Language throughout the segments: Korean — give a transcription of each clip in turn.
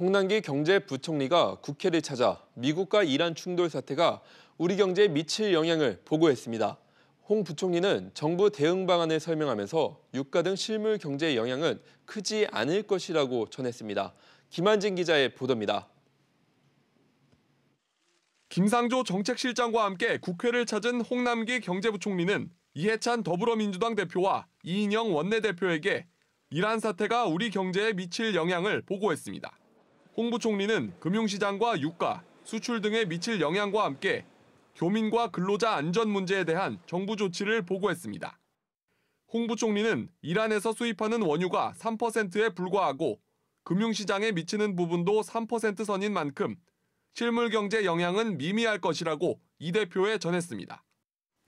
홍남기 경제부총리가 국회를 찾아 미국과 이란 충돌 사태가 우리 경제에 미칠 영향을 보고했습니다. 홍 부총리는 정부 대응 방안을 설명하면서 유가 등 실물 경제의 영향은 크지 않을 것이라고 전했습니다. 김한진 기자의 보도입니다. 김상조 정책실장과 함께 국회를 찾은 홍남기 경제부총리는 이해찬 더불어민주당 대표와 이인영 원내대표에게 이란 사태가 우리 경제에 미칠 영향을 보고했습니다. 홍 부총리는 금융시장과 유가, 수출 등에 미칠 영향과 함께 교민과 근로자 안전 문제에 대한 정부 조치를 보고했습니다. 홍 부총리는 이란에서 수입하는 원유가 3%에 불과하고 금융시장에 미치는 부분도 3% 선인 만큼 실물 경제 영향은 미미할 것이라고 이 대표에 전했습니다.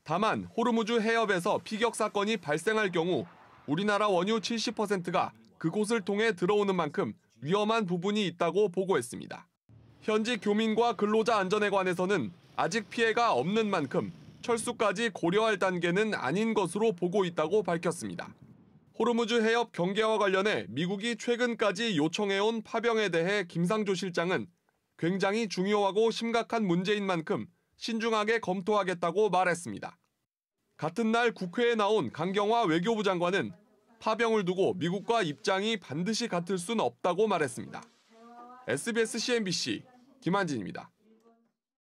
다만 호르무즈 해협에서 피격 사건이 발생할 경우 우리나라 원유 70%가 그곳을 통해 들어오는 만큼 위험한 부분이 있다고 보고했습니다. 현지 교민과 근로자 안전에 관해서는 아직 피해가 없는 만큼 철수까지 고려할 단계는 아닌 것으로 보고 있다고 밝혔습니다. 호르무즈 해협 경계와 관련해 미국이 최근까지 요청해온 파병에 대해 김상조 실장은 굉장히 중요하고 심각한 문제인 만큼 신중하게 검토하겠다고 말했습니다. 같은 날 국회에 나온 강경화 외교부 장관은 파병을 두고 미국과 입장이 반드시 같을 순 없다고 말했습니다. SBS CNBC 김한진입니다.